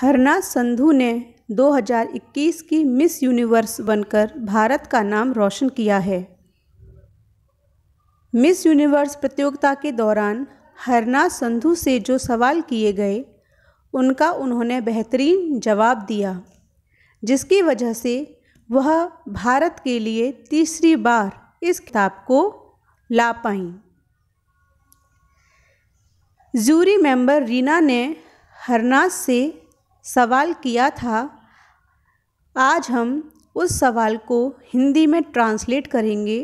हरना संधू ने 2021 की मिस यूनिवर्स बनकर भारत का नाम रोशन किया है मिस यूनिवर्स प्रतियोगिता के दौरान हरना संधू से जो सवाल किए गए उनका उन्होंने बेहतरीन जवाब दिया जिसकी वजह से वह भारत के लिए तीसरी बार इस किताब को ला पाई जूरी मेंबर रीना ने हरनाज से सवाल किया था आज हम उस सवाल को हिंदी में ट्रांसलेट करेंगे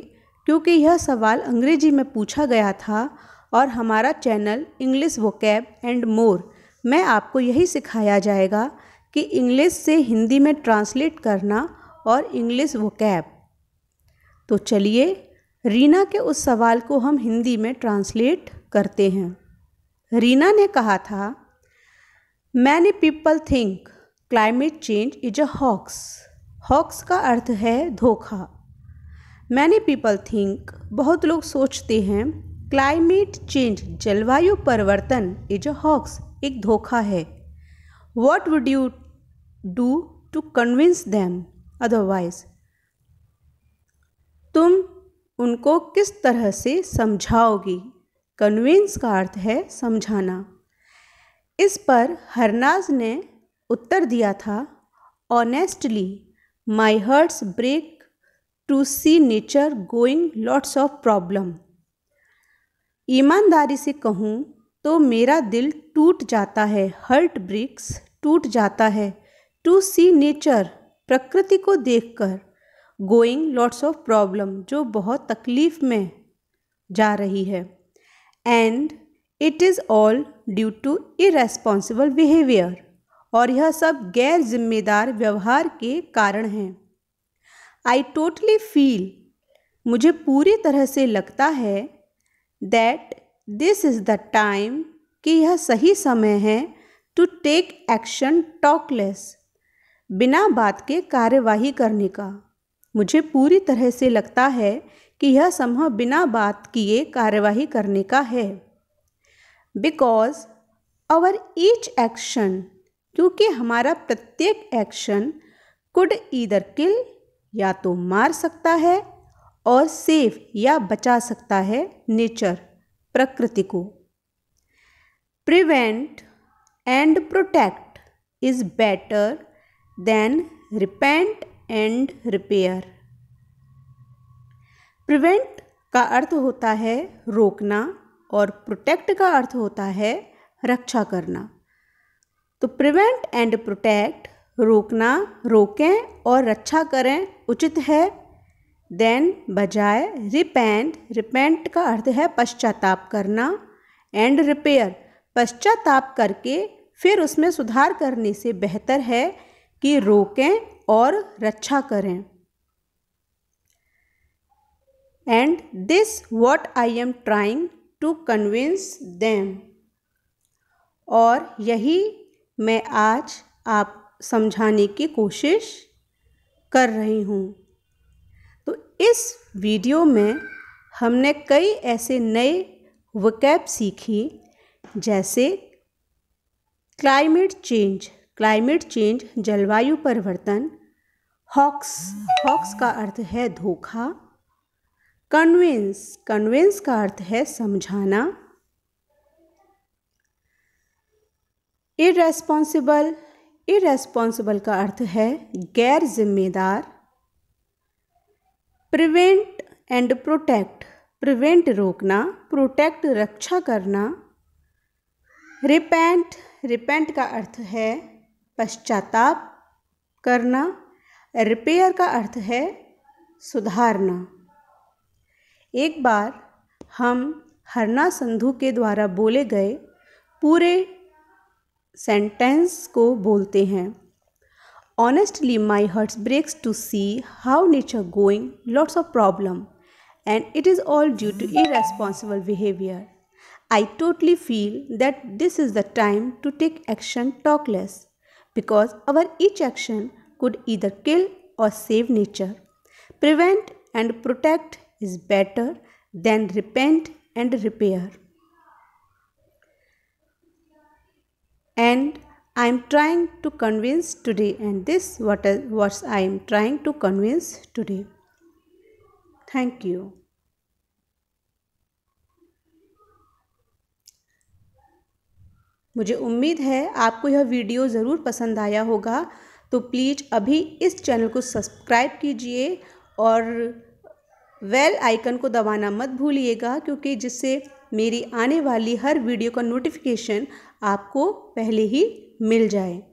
क्योंकि यह सवाल अंग्रेजी में पूछा गया था और हमारा channel English vocab and more में आपको यही सिखाया जाएगा कि इंग्लिश से हिंदी में ट्रांसलेट करना और इंग्लिश वोकैब तो चलिए रीना के उस सवाल को हम हिंदी में ट्रांसलेट करते हैं रीना ने कहा था many people think climate change is a hoax hoax का अर्थ है धोखा मैनी पीपल थिंक बहुत लोग सोचते हैं क्लाइमेट चेंज जलवायु परिवर्तन इज अ हॉक्स एक धोखा है what would you do to convince them otherwise तुम उनको किस तरह से समझाओगी कन्विंस का अर्थ है समझाना इस पर हरनाज ने उत्तर दिया था honestly my hearts break to see nature going lots of problem ईमानदारी से कहूँ तो मेरा दिल टूट जाता है हर्ट ब्रेक्स टूट जाता है टू सी नेचर प्रकृति को देखकर गोइंग लॉट्स ऑफ प्रॉब्लम जो बहुत तकलीफ़ में जा रही है and it is all due to irresponsible behaviour और यह सब गैर जिम्मेदार व्यवहार के कारण हैं आई टोटली फील मुझे पूरी तरह से लगता है that this is the time कि यह सही समय है टू टेक एक्शन टॉकलेस बिना बात के कार्यवाही करने का मुझे पूरी तरह से लगता है कि यह समय बिना बात किए कार्यवाही करने का है बिकॉज आवर ईच एक्शन क्योंकि हमारा प्रत्येक एक्शन कुड ईदर किल या तो मार सकता है और सेव या बचा सकता है नेचर प्रकृति को prevent and protect is better than repent and repair prevent का अर्थ होता है रोकना और प्रोटेक्ट का अर्थ होता है रक्षा करना तो प्रिवेंट एंड प्रोटेक्ट रोकना रोकें और रक्षा करें उचित है देन बजाय रिपेंट रिपेंट का अर्थ है पश्चाताप करना एंड रिपेयर पश्चाताप करके फिर उसमें सुधार करने से बेहतर है कि रोकें और रक्षा करें and this what I am trying to convince them और यही मैं आज आप समझाने की कोशिश कर रही हूँ तो इस वीडियो में हमने कई ऐसे नए वकैब सीखी जैसे क्लाइमेट चेंज क्लाइमेट चेंज जलवायु परिवर्तन हॉक्स हॉक्स का अर्थ है धोखा कन्विंस कन्विंस का अर्थ है समझाना इरेस्पॉन्सिबल इरेस्पॉन्सिबल का अर्थ है गैर जिम्मेदार प्रिवेंट एंड प्रोटेक्ट प्रिवेंट रोकना प्रोटेक्ट रक्षा करना रिपेंट रिपेंट का अर्थ है पश्चाताप करना रिपेयर का अर्थ है सुधारना एक बार हम हरना संधु के द्वारा बोले गए पूरे सेंटेंस को बोलते हैं honestly my hearts breaks to see how nature going lots of problem and it is all due to irresponsible behaviour I totally feel that this is the time to take action talk less because our each action could either kill or save nature prevent and protect is better than repent and repair. And I am trying to convince today, and this what what I am trying to convince today. Thank you. मुझे उम्मीद है आपको यह video ज़रूर पसंद आया होगा तो प्लीज़ अभी इस चैनल को सब्सक्राइब कीजिए और वेल आइकन को दबाना मत भूलिएगा क्योंकि जिससे मेरी आने वाली हर वीडियो का नोटिफिकेशन आपको पहले ही मिल जाए